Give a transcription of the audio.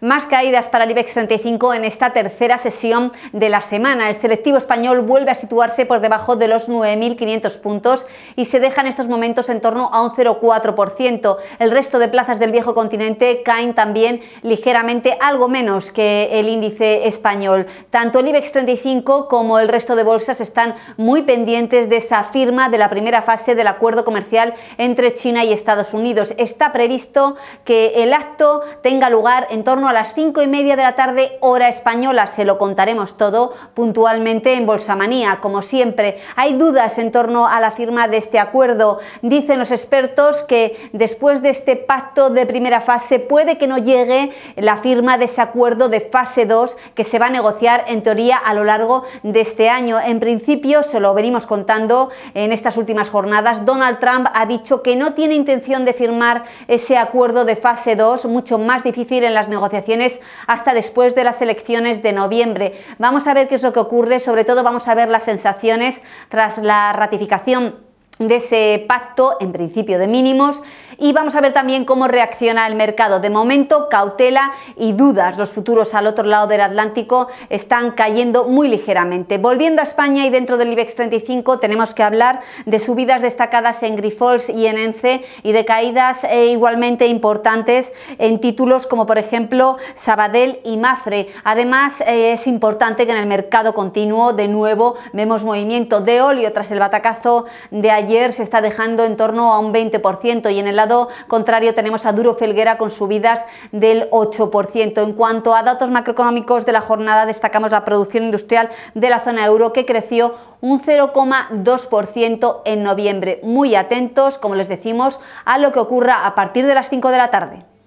Más caídas para el IBEX 35 en esta tercera sesión de la semana. El selectivo español vuelve a situarse por debajo de los 9.500 puntos y se deja en estos momentos en torno a un 0,4%. El resto de plazas del viejo continente caen también ligeramente, algo menos que el índice español. Tanto el IBEX 35 como el resto de bolsas están muy pendientes de esa firma de la primera fase del acuerdo comercial entre China y Estados Unidos. Está previsto que el acto tenga lugar en torno a las cinco y media de la tarde, hora española. Se lo contaremos todo puntualmente en Bolsamanía, como siempre. Hay dudas en torno a la firma de este acuerdo. Dicen los expertos que después de este pacto de primera fase puede que no llegue la firma de ese acuerdo de fase 2 que se va a negociar en teoría a lo largo de este año. En principio, se lo venimos contando en estas últimas jornadas, Donald Trump ha dicho que no tiene intención de firmar ese acuerdo de fase 2, mucho más difícil en las negociaciones hasta después de las elecciones de noviembre. Vamos a ver qué es lo que ocurre, sobre todo vamos a ver las sensaciones tras la ratificación de ese pacto en principio de mínimos y vamos a ver también cómo reacciona el mercado. De momento, cautela y dudas. Los futuros al otro lado del Atlántico están cayendo muy ligeramente. Volviendo a España y dentro del IBEX 35 tenemos que hablar de subidas destacadas en Grifols y en ENCE y de caídas eh, igualmente importantes en títulos como por ejemplo Sabadell y Mafre. Además, eh, es importante que en el mercado continuo de nuevo vemos movimiento de óleo tras el batacazo de ayer ayer se está dejando en torno a un 20% y en el lado contrario tenemos a Duro Felguera con subidas del 8%. En cuanto a datos macroeconómicos de la jornada, destacamos la producción industrial de la zona euro que creció un 0,2% en noviembre. Muy atentos, como les decimos, a lo que ocurra a partir de las 5 de la tarde.